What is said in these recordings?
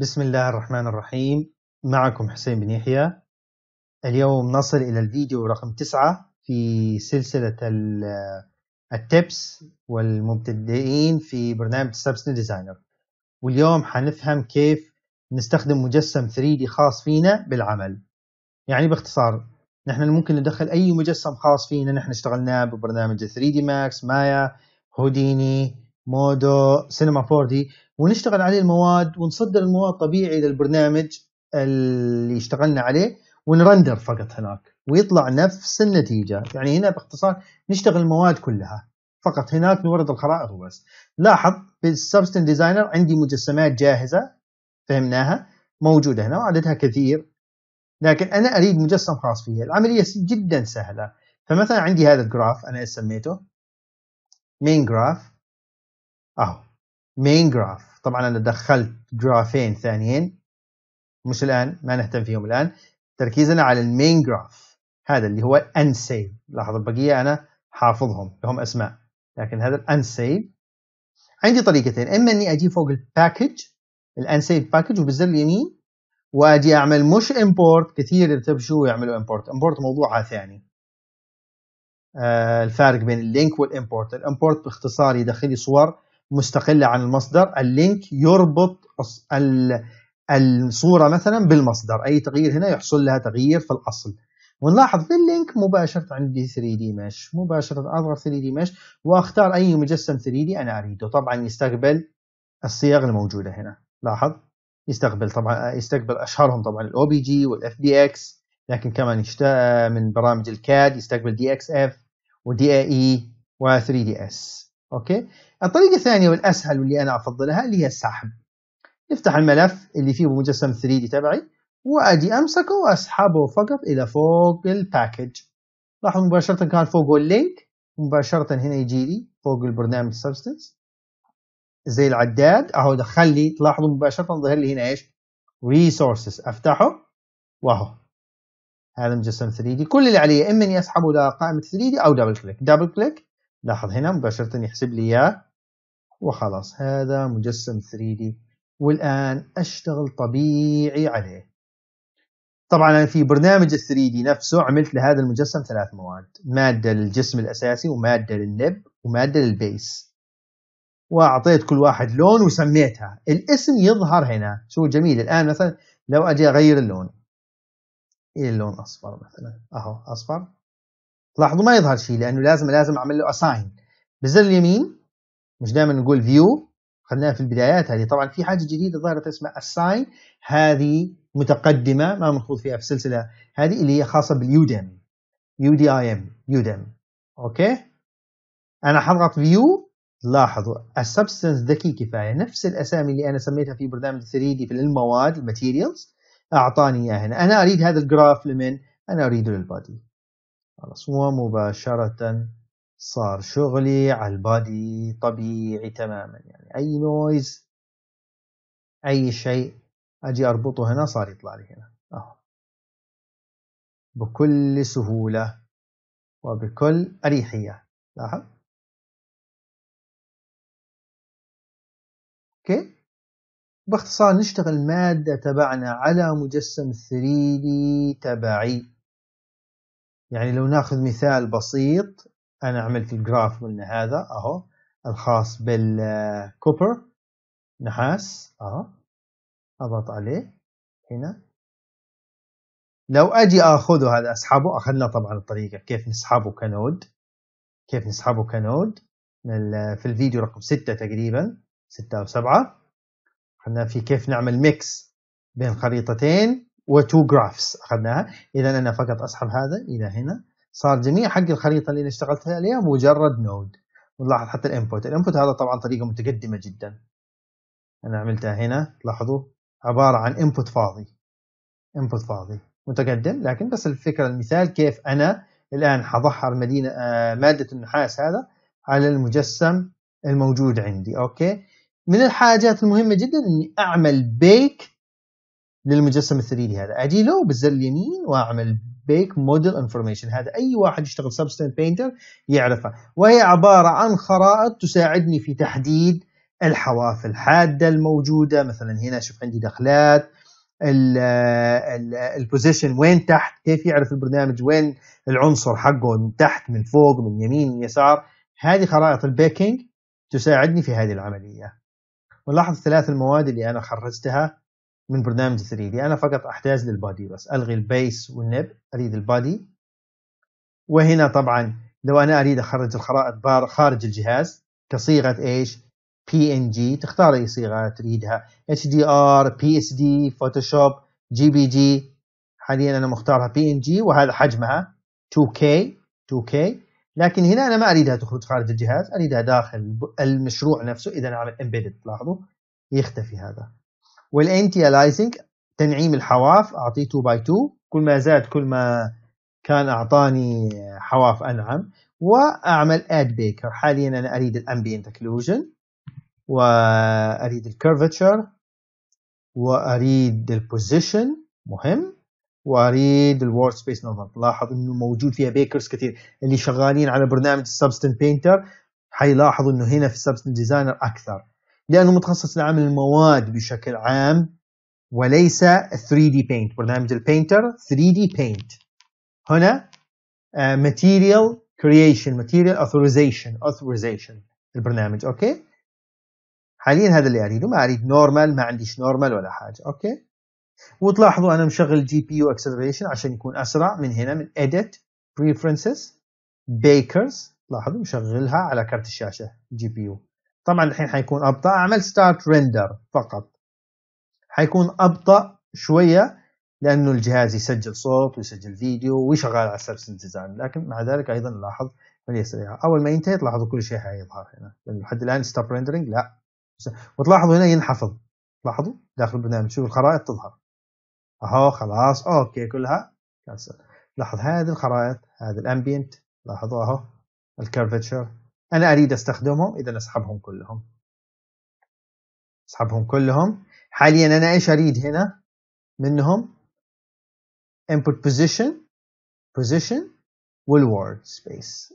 بسم الله الرحمن الرحيم معكم حسين بن يحيى اليوم نصل إلى الفيديو رقم تسعة في سلسلة التبس والمبتدئين في برنامج سبسن ديزاينر واليوم حنفهم كيف نستخدم مجسم 3D خاص فينا بالعمل يعني باختصار نحن ممكن ندخل أي مجسم خاص فينا نحن اشتغلناه ببرنامج 3D Max مايا هوديني مودو سينما 4 دي ونشتغل عليه المواد ونصدر المواد طبيعي للبرنامج اللي اشتغلنا عليه ونرندر فقط هناك ويطلع نفس النتيجه يعني هنا باختصار نشتغل المواد كلها فقط هناك نورد الخرائط وبس لاحظ بالسبستن ديزاينر عندي مجسمات جاهزه فهمناها موجوده هنا وعددها كثير لكن انا اريد مجسم خاص فيها العمليه جدا سهله فمثلا عندي هذا الجراف انا سميته مين جراف اهو مين جراف طبعا انا دخلت جرافين ثانيين مش الان ما نهتم فيهم الان تركيزنا على المين جراف هذا اللي هو انسيف لاحظ البقيه انا حافظهم لهم اسماء لكن هذا الانسيف عندي طريقتين اما اني اجي فوق الباكج الانسيف باكج وبالزر اليمين واجي اعمل مش امبورت كثير يرتبشوا يعملوا امبورت امبورت موضوعها ثاني آه الفارق بين اللينك والامبورت الامبورت باختصار يدخل لي صور مستقله عن المصدر اللينك يربط الصوره مثلا بالمصدر اي تغيير هنا يحصل لها تغيير في الاصل ونلاحظ في اللينك مباشره عندي 3 دي مش مباشره اضغط 3 دي مش واختار اي مجسم 3 دي انا اريده طبعا يستقبل الصيغ الموجوده هنا لاحظ يستقبل طبعا يستقبل اشهرهم طبعا الاو بي جي والاف دي اكس لكن كمان من برامج الكاد يستقبل دي اكس اف ودي اي و 3 دي اس اوكي الطريقه الثانيه والاسهل واللي انا افضلها اللي هي السحب نفتح الملف اللي فيه مجسم 3 دي تبعي واجي امسكه واسحبه فقط الى فوق الباكج لاحظوا مباشره كان فوقه اللينك مباشره هنا يجي لي فوق البرنامج سبستنس زي العداد اهو دخل لي تلاحظوا مباشره ظهر لي هنا ايش ريسورسز افتحه واهو هذا مجسم 3 دي كل اللي علي اما اني اسحبه الى قائمه 3 دي او دبل كليك دبل كليك لاحظ هنا مباشرة يحسب لي إياه وخلاص هذا مجسم 3D والآن أشتغل طبيعي عليه طبعا أنا في برنامج 3D نفسه عملت لهذا المجسم ثلاث مواد مادة للجسم الأساسي ومادة للنب ومادة للبيس وأعطيت كل واحد لون وسميتها الاسم يظهر هنا شو جميل الآن مثلا لو أجي أغير اللون إيه اللون أصفر مثلا أهو أصفر لاحظوا ما يظهر شيء لانه لازم لازم اعمل له اساين بالزر اليمين مش دائما نقول فيو خلناها في البدايات هذه طبعا في حاجه جديده ظهرت اسمها اساين هذه متقدمه ما مخوض فيها في السلسله هذه اللي هي خاصه باليودم يو دي اي ام يودم اوكي انا حضغط فيو لاحظوا السبستنس ذكي كفايه نفس الاسامي اللي انا سميتها في برنامج 3 دي في المواد الماتيريالز اعطاني اياها هنا انا اريد هذا الجراف لمن انا اريده للبادي خلاص ومباشرة صار شغلي على البادي طبيعي تماما يعني اي نويز اي شيء اجي اربطه هنا صار يطلع لي هنا اهو بكل سهولة وبكل اريحية لاحظ اوكي باختصار نشتغل مادة تبعنا على مجسم 3D تبعي يعني لو ناخذ مثال بسيط انا عملت الجراف من هذا اهو الخاص بالكوبر نحاس اهو اضغط عليه هنا لو اجي اخذه هذا اسحبه اخذنا طبعا الطريقه كيف نسحبه كنود كيف نسحبه كنود في الفيديو رقم ستة تقريبا ستة او سبعة اخذنا في كيف نعمل ميكس بين خريطتين و2 جرافس اخذناها اذا انا فقط اسحب هذا الى هنا صار جميع حق الخريطه اللي انا اشتغلت عليها مجرد نود ونلاحظ حتى الانبوت الانبوت هذا طبعا طريقه متقدمه جدا انا عملتها هنا لاحظوا عباره عن انبوت فاضي انبوت فاضي متقدم لكن بس الفكره المثال كيف انا الان حظهر مدينه آه، ماده النحاس هذا على المجسم الموجود عندي اوكي من الحاجات المهمه جدا اني اعمل بيك للمجسم الثري دي هذا له بالزر اليمين واعمل بيك موديل انفورميشن هذا اي واحد يشتغل سبستنت بينتر يعرفه وهي عباره عن خرائط تساعدني في تحديد الحواف الحاده الموجوده مثلا هنا شوف عندي دخلات البوزيشن وين تحت كيف يعرف البرنامج وين العنصر حقه من تحت من فوق من يمين من يسار هذه خرائط البيكينج تساعدني في هذه العمليه ونلاحظ الثلاث المواد اللي انا خرجتها من برنامج 3 دي انا فقط احتاج للبادي بس الغي البيس والنب اريد البادي وهنا طبعا لو انا اريد اخرج الخرائط بار خارج الجهاز كصيغه ايش بي ان جي تختار اي صيغه تريدها اتش دي ار بي اس دي فوتوشوب جي بي جي حاليا انا مختارها بي ان جي وهذا حجمها 2K 2K لكن هنا انا ما اريدها تخرج خارج الجهاز اريدها داخل المشروع نفسه اذا اعمل امبيدد لاحظوا يختفي هذا والانتي تنعيم الحواف اعطيه 2 باي 2 كل ما زاد كل ما كان اعطاني حواف انعم واعمل اد بيكر حاليا انا اريد الامبيينت اكلوجن واريد الكيرفتشر واريد البوزيشن مهم واريد الورد سبيس نظام لاحظ انه موجود فيها بيكرز كثير اللي شغالين على برنامج السبستنت بينتر حيلاحظوا انه هنا في السبستنت ديزاينر اكثر لانه متخصص لعمل المواد بشكل عام وليس 3 دي بينت برنامج البينتر 3 دي بينت هنا ماتيريال كرييشن ماتيريال اوثورايزيشن اوثورايزيشن البرنامج اوكي حاليا هذا اللي اريده ما اريد نورمال ما عنديش نورمال ولا حاجه اوكي وتلاحظوا انا مشغل جي بي يو اكسلريشن عشان يكون اسرع من هنا من اديت بريفرنسز بيكرز لاحظوا مشغلها على كارت الشاشه جي بي يو طبعا الحين حيكون ابطا اعمل ستارت ريندر فقط حيكون ابطا شويه لانه الجهاز يسجل صوت ويسجل فيديو ويشغل على سبس ديزاين لكن مع ذلك ايضا نلاحظ عمليه اول ما ينتهي تلاحظوا كل شيء حيظهر هنا لانه لحد الان ستوب ريندرنج لا وتلاحظوا هنا ينحفظ لاحظوا داخل البرنامج شوف الخرائط تظهر اهو خلاص اوكي كلها كنسل لاحظ هذه الخرائط هذا الامبينت لاحظوا اهو الكيرفتشر أنا أريد أستخدمهم إذا أسحبهم كلهم أسحبهم كلهم حاليا أنا إيش أريد هنا منهم input position position والword space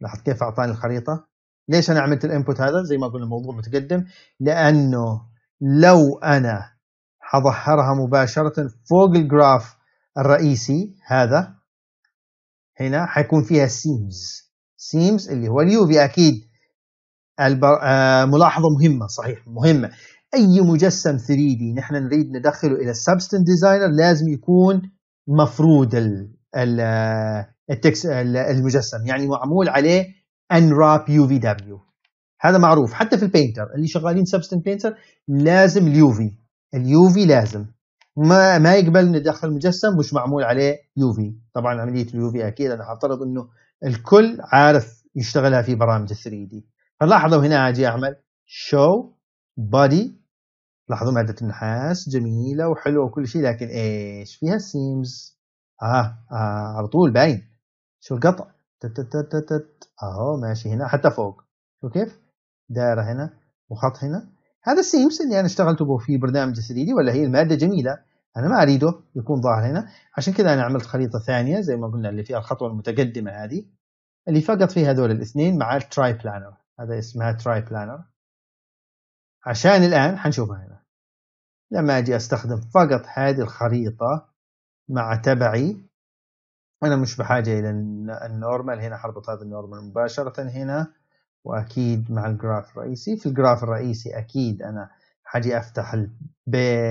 لاحظ كيف أعطاني الخريطة ليش أنا عملت الانبوت هذا زي ما قلنا الموضوع متقدم لأنه لو أنا حظهرها مباشرة فوق الجراف الرئيسي هذا هنا حيكون فيها سيمز سيمز اللي هو اليوفي أكيد البر... آه ملاحظة مهمة صحيح مهمة أي مجسم 3 دي نحن نريد ندخله إلى السبستن ديزاينر لازم يكون مفروض ال... ال... آه، التكس... المجسم يعني معمول عليه انراب يو في دبليو هذا معروف حتى في البينتر اللي شغالين سبستن بينتر لازم اليوفي اليوفي لازم ما ما يقبل ندخل مجسم مش معمول عليه يوفي طبعا عمليه اليوفي اكيد انا اعترض انه الكل عارف يشتغلها في برامج 3 دي فلاحظوا هنا اجي اعمل شو بادي لاحظوا ماده النحاس جميله وحلوه وكل شيء لكن ايش فيها السيمز آه, اه على طول باين شو القطع تتتتتت اهو ماشي هنا حتى فوق شو كيف دائره هنا وخط هنا هذا السيمز اللي انا اشتغلت به في برنامج 3 دي ولا هي الماده جميله انا ما اريده يكون ظاهر هنا عشان كذا انا عملت خريطه ثانيه زي ما قلنا اللي فيها الخطوه المتقدمه هذه اللي فقط فيها هذول الاثنين مع التراي بلانر هذا اسمها تراي بلانر عشان الان حنشوفها هنا لما اجي استخدم فقط هذه الخريطه مع تبعي انا مش بحاجه الى النورمال هنا حربط هذا النورمال مباشره هنا واكيد مع الجراف الرئيسي في الجراف الرئيسي اكيد انا حاجي افتح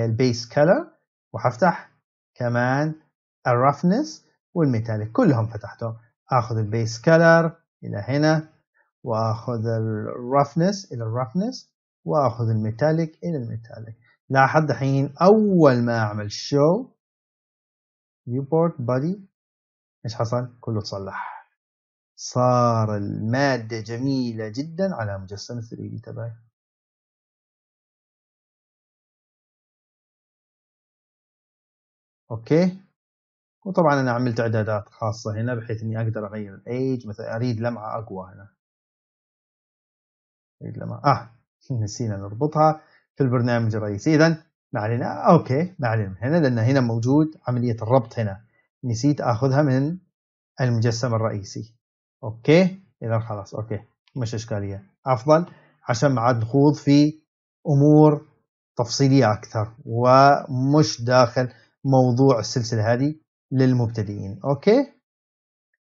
البيس كلر وحفتح كمان الرفنس والميتاليك كلهم فتحتهم اخذ البيس كلر الى هنا واخذ الرفنس الى الرفنس واخذ الميتاليك الى الميتاليك لاحظ دحين اول ما اعمل شو نيوبورت بادي ايش حصل كله اتصلح صار الماده جميله جدا على مجسم 3 دي تبعي اوكي وطبعا انا عملت اعدادات خاصه هنا بحيث اني اقدر اغير الايج مثلا اريد لمعه اقوى هنا اريد لمعه اه نسينا نربطها في البرنامج الرئيسي اذا ما علينا اوكي ما علينا هنا لان هنا موجود عمليه الربط هنا نسيت اخذها من المجسم الرئيسي اوكي اذا خلاص اوكي مش اشكاليه افضل عشان ما عاد نخوض في امور تفصيليه اكثر ومش داخل موضوع السلسله هذه للمبتدئين اوكي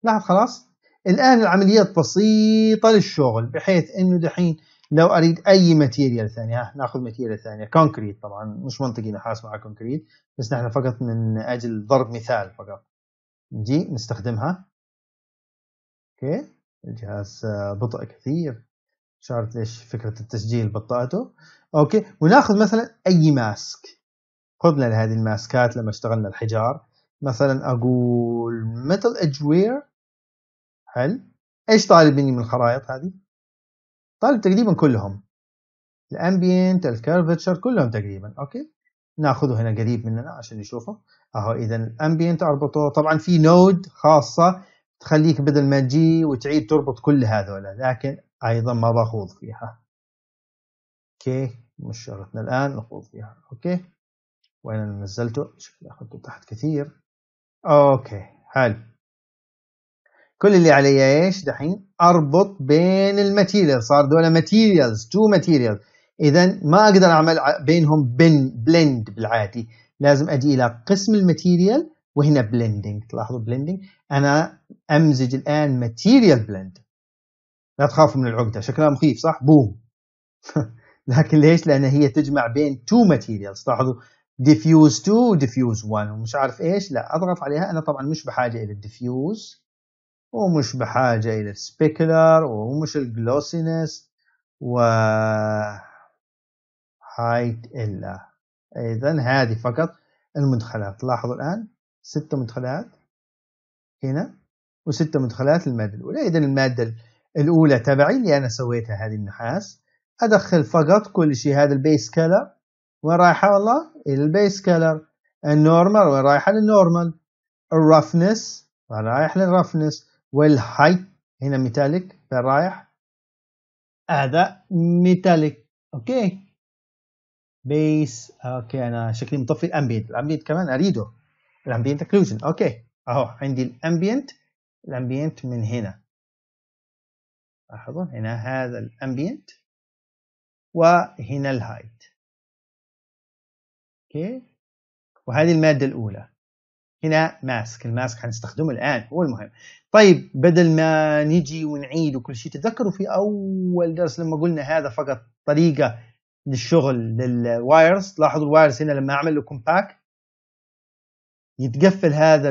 لاحظ خلاص الان العمليات بسيطه للشغل بحيث انه دحين لو اريد اي ماتيريال ثانيه ها ناخذ ماتيريال ثانيه كونكريت طبعا مش منطقي نحاس مع كونكريت بس نحن فقط من اجل ضرب مثال فقط نجي نستخدمها اوكي الجهاز بطء كثير مش عارف ليش فكره التسجيل بطأته اوكي وناخذ مثلا اي ماسك قمنا لهذه الماسكات لما اشتغلنا الحجار مثلا اقول ميتال اجوير هل ايش طالب مني من الخرائط هذه؟ طالب تقريبا كلهم الامبينت الكيرفتشر كلهم تقريبا اوكي ناخذه هنا قريب مننا عشان نشوفه اهو اذا الامبينت اربطه طبعا في نود خاصه تخليك بدل ما تجي وتعيد تربط كل هذولا لكن ايضا ما بخوض فيها اوكي مش شغلتنا الان نخوض فيها اوكي وين انا نزلته شكلي اخذته تحت كثير اوكي حلو كل اللي علي ايش دحين اربط بين الماتيريال صار دول ماتيريالز تو ماتيريال اذا ما اقدر اعمل بينهم بن بلند بالعادي لازم اجي الى قسم الماتيريال وهنا بلندنج تلاحظوا بلندنج انا امزج الان ماتيريال بلند لا تخافوا من العقده شكلها مخيف صح بوم لكن ليش لان هي تجمع بين تو ماتيريالز لاحظوا ديفيوز 2 وديفيوز 1 ومش عارف ايش لا اضغط عليها انا طبعا مش بحاجه الى الديفيوز ومش بحاجه الى السبيكلر ومش الجلوسينس و هايت الا اذا هذه فقط المدخلات لاحظوا الان ست مدخلات هنا وست مدخلات الماده الاولى اذا الماده الاولى تبعي اللي انا سويتها هذه النحاس ادخل فقط كل شيء هذا البيس كلر وين رايحه والله الى البيس كلر النورمال وين رايحه للنورمال الرفنس وين رايح للرفنس والهايت هنا ميتاليك فين رايح هذا ميتاليك اوكي بيس اوكي انا شكلي مطفي الامبيد الامبيد كمان اريده الامبينت اكلوجن اوكي اهو عندي الامبينت الامبينت من هنا لاحظوا هنا هذا الامبينت وهنا الهايت اوكي وهذه الماده الاولى هنا ماسك الماسك حنستخدمه الان هو المهم طيب بدل ما نجي ونعيد وكل شيء تذكروا في اول درس لما قلنا هذا فقط طريقه للشغل للوايرز لاحظوا الوايرز هنا لما اعمل له كومباكت يتقفل هذا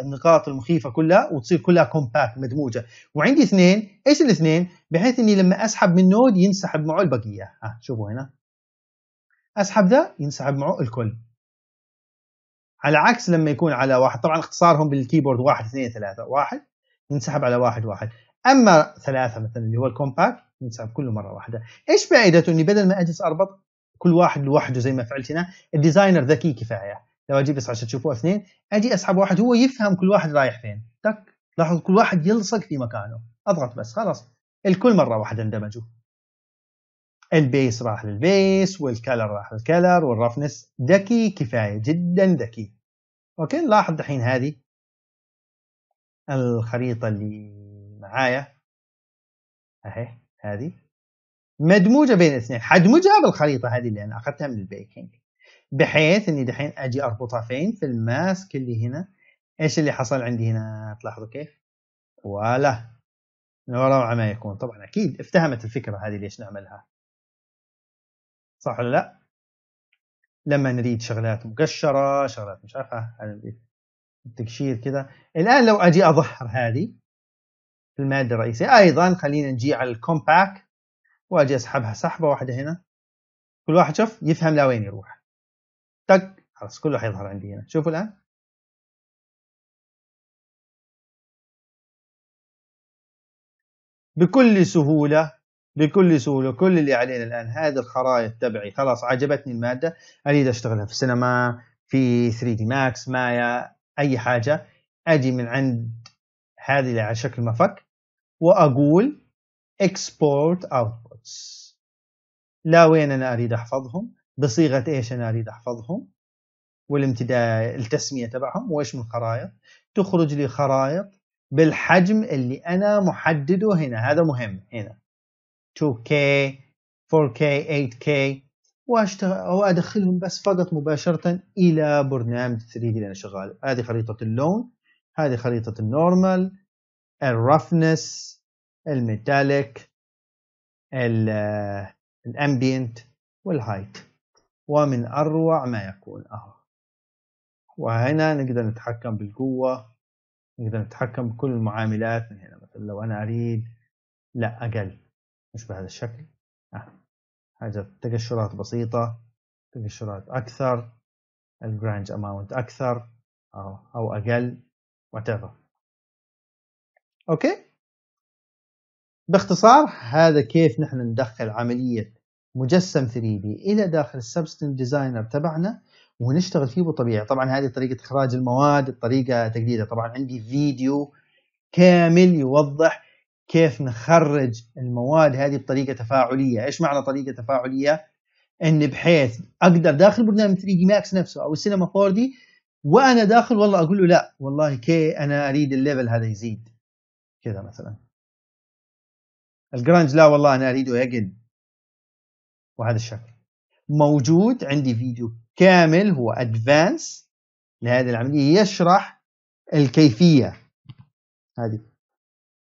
النقاط المخيفه كلها وتصير كلها كومباكت مدموجه وعندي اثنين ايش الاثنين بحيث اني لما اسحب من نود ينسحب معه البقيه ها شوفوا هنا اسحب ذا ينسحب معه الكل على عكس لما يكون على واحد طبعا اختصارهم بالكيبورد واحد اثنين ثلاثة واحد ينسحب على واحد واحد اما ثلاثة مثلا اللي هو الكومباكت ينسحب كله مرة واحدة ايش فائدته اني بدل ما اجلس اربط كل واحد لوحده زي ما فعلت هنا الديزاينر ذكي كفاية لو اجي بس عشان تشوفوا اثنين اجي اسحب واحد هو يفهم كل واحد رايح فين تك لاحظ كل واحد يلصق في مكانه اضغط بس خلاص الكل مرة واحدة اندمجوا البيس راح للبيس والكلر راح للكلر والرفنس ذكي كفايه جدا ذكي اوكي نلاحظ الحين هذه الخريطه اللي معايا اهي هذه مدموجه بين الاثنين حدمجها بالخريطه هذه اللي انا اخذتها من البيكنج بحيث اني دحين اجي اربطها فين في الماسك اللي هنا ايش اللي حصل عندي هنا تلاحظوا كيف ولا روعه ما يكون طبعا اكيد افتهمت الفكره هذه ليش نعملها صح ولا لا؟ لما نريد شغلات مقشره شغلات مش عارفة آه، يعني التقشير كذا الان لو اجي اظهر هذه في الماده الرئيسيه ايضا خلينا نجي على الكومباك واجي اسحبها سحبه واحده هنا كل واحد شوف يفهم لوين يروح تك خلاص كله حيظهر عندي هنا شوفوا الان بكل سهوله بكل سهوله كل اللي علينا الان هذه الخرائط تبعي خلاص عجبتني الماده اريد اشتغلها في سينما في 3 دي ماكس مايا اي حاجه اجي من عند هذه على شكل مفك واقول اكسبورت اوتبوتس لا وين انا اريد احفظهم بصيغه ايش انا اريد احفظهم والامتداد التسميه تبعهم وايش من خرائط تخرج لي خرائط بالحجم اللي انا محدده هنا هذا مهم هنا 2K 4K 8K واشتغل وادخلهم بس فقط مباشره الى برنامج 3 d اللي انا شغال هذه خريطه اللون هذه خريطه النورمال الرفنس الميتاليك الامبيانت والهايت ومن اروع ما يكون اهو وهنا نقدر نتحكم بالقوه نقدر نتحكم بكل المعاملات من هنا مثلا لو انا اريد لا اقل مش بهذا الشكل حاجة نعم. تقشرات بسيطة تقشرات أكثر الجرانج أماونت أكثر أو, أو أقل whatever أوكي باختصار هذا كيف نحن ندخل عملية مجسم 3D إلى داخل السبستن ديزاينر تبعنا ونشتغل فيه بطبيعة طبعا هذه طريقة إخراج المواد الطريقة تقليدة طبعا عندي فيديو كامل يوضح كيف نخرج المواد هذه بطريقه تفاعليه، ايش معنى طريقه تفاعليه؟ ان بحيث اقدر داخل برنامج 3 دي ماكس نفسه او السينما 4 دي وانا داخل والله اقول له لا والله كي انا اريد الليفل هذا يزيد كذا مثلا الجرانج لا والله انا اريده يقل وهذا الشكل موجود عندي فيديو كامل هو ادفانس لهذه العمليه يشرح الكيفيه هذه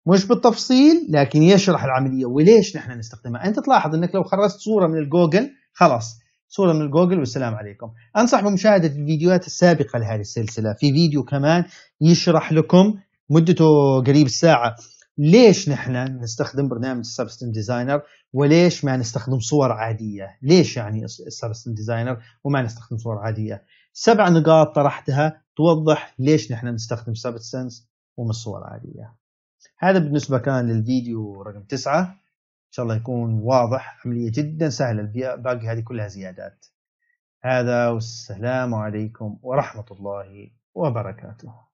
مش بالتفصيل لكن يشرح العمليه وليش نحن نستخدمها انت تلاحظ انك لو خرجت صوره من الجوجل خلاص صورة من الجوجل والسلام عليكم أنصح بمشاهدة الفيديوهات السابقة لهذه السلسلة في فيديو كمان يشرح لكم مدته قريب الساعة ليش نحن نستخدم برنامج السبستم ديزاينر وليش ما نستخدم صور عادية ليش يعني السبستم ديزاينر وما نستخدم صور عادية سبع نقاط طرحتها توضح ليش نحن نستخدم سبستنس ومش صور عادية هذا بالنسبة كان للفيديو رقم تسعة إن شاء الله يكون واضح عملية جدا سهلة باقي هذه كلها زيادات هذا والسلام عليكم ورحمة الله وبركاته